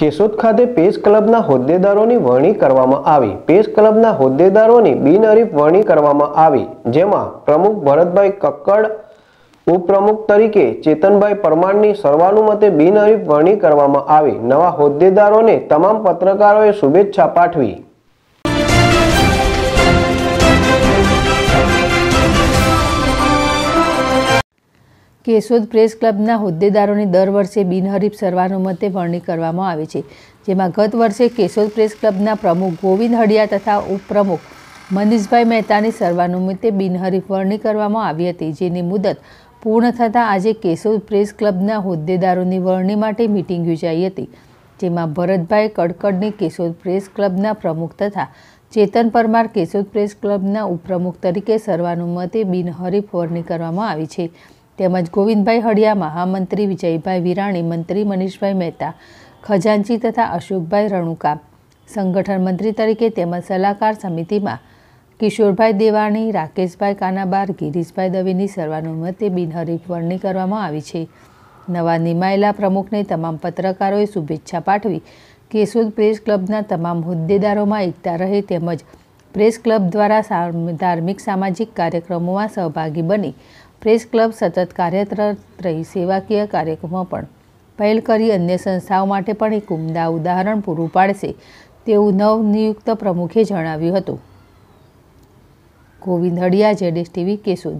કેશોદ ખાતે પેજ ક્લબના હોદ્દેદારોની વરણી કરવામાં આવી પેજ ક્લબના હોદ્દેદારોની બિનહરીફ વરણી કરવામાં આવી જેમાં પ્રમુખ ભરતભાઈ કક્કડ ઉપપ્રમુખ તરીકે ચેતનભાઈ પરમારની સર્વાનુમતે બિનહરીફ વરણી કરવામાં આવી નવા હોદ્દેદારોને તમામ પત્રકારોએ શુભેચ્છા પાઠવી કેશોદ પ્રેસ ક્લબના હોદ્દેદારોની દર વર્ષે બિનહરીફ સર્વાનુમતે વરણી કરવામાં આવે છે જેમાં ગત વર્ષે કેશોદ પ્રેસ ક્લબના પ્રમુખ ગોવિંદ હડિયા તથા ઉપપ્રમુખ મનીષભાઈ મહેતાની સર્વાનુમતે બિનહરીફ વરણી કરવામાં આવી હતી જેની મુદત પૂર્ણ થતાં આજે કેશોદ પ્રેસ ક્લબના હોદ્દેદારોની વરણી માટે મિટિંગ યોજાઈ હતી જેમાં ભરતભાઈ કડકડની કેશોદ પ્રેસ ક્લબના પ્રમુખ તથા ચેતન પરમાર કેશોદ પ્રેસ ક્લબના ઉપપ્રમુખ તરીકે સર્વાનુમતે બિનહરીફ વરણી કરવામાં આવી છે તેમજ ગોવિંદભાઈ હળિયા મહામંત્રી વિજયભાઈ વિરાણી મંત્રી મનીષભાઈ મહેતા ખજાનચી તથા અશોકભાઈ રણુકા સંગઠન મંત્રી તરીકે તેમજ સલાહકાર સમિતિમાં કિશોરભાઈ દેવાણી રાકેશભાઈ કાનાબાર ગિરીશભાઈ દવેની સર્વાનુમતે બિનહરીફ વરણી કરવામાં આવી છે નવા નિમાયેલા પ્રમુખને તમામ પત્રકારોએ શુભેચ્છા પાઠવી કેશોદ પ્રેસ ક્લબના તમામ હોદ્દેદારોમાં એકતા રહે તેમજ પ્રેસ ક્લબ દ્વારા ધાર્મિક સામાજિક કાર્યક્રમોમાં સહભાગી બની પ્રેસ ક્લબ સતત કાર્યરત રહી સેવાકીય કાર્યક્રમો પણ પહેલ કરી અન્ય સંસ્થાઓ માટે પણ એક ઉમદા ઉદાહરણ પૂરું પાડશે તેવું નવનિયુક્ત પ્રમુખે જણાવ્યું હતું ગોવિંદ હડિયા જેડેશ ટીવી કેસુદ